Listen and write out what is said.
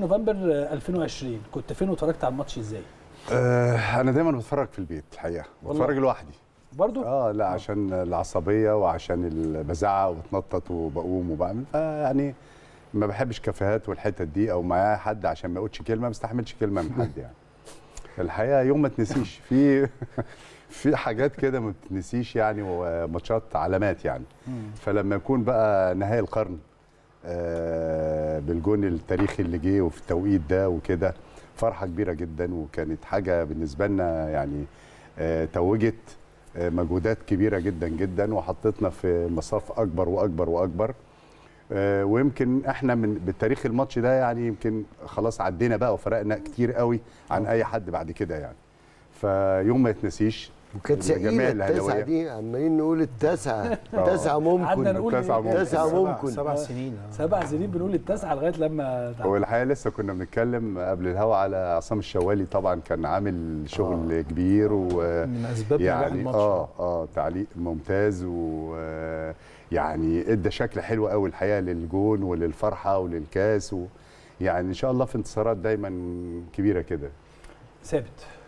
نوفمبر 2020 كنت فين واتفرجت على الماتش ازاي؟ آه انا دايما بتفرج في البيت الحقيقه بتفرج لوحدي برضو؟ اه لا عشان العصبيه وعشان بزعق وبتنطط وبقوم وبعمل آه يعني ما بحبش كافيهات والحتت دي او معايا حد عشان ما اقولش كلمه ما استحملش كلمه من حد يعني الحقيقه يوم ما تنسيش في في حاجات كده ما بتنسيش يعني وماتشات علامات يعني فلما يكون بقى نهائي القرن آه، بالجون التاريخي اللي جه وفي التوقيت ده وكده فرحه كبيره جدا وكانت حاجه بالنسبه لنا يعني آه، توجت آه، مجهودات كبيره جدا جدا وحطتنا في مصاف اكبر واكبر واكبر ويمكن احنا من بالتاريخ الماتش ده يعني يمكن خلاص عدينا بقى وفرقنا كتير قوي عن اي حد بعد كده يعني فيوم ما يتنسيش وكانت سقيله التسعه دي عمالين نقول التسعه اه. التاسعه ممكن التاسعه ممكن, تسعة ممكن. سبع اه. سنين اه. سبع سنين بنقول التسعه لغايه لما هو الحقيقه لسه كنا بنتكلم قبل الهوا على عصام الشوالي طبعا كان عامل شغل أوه. كبير و من اسباب يعني اه اه تعليق ممتاز و يعني ادى شكل حلو قوي الحقيقه للجون وللفرحه وللكاس و يعني ان شاء الله في انتصارات دايما كبيره كده ثابت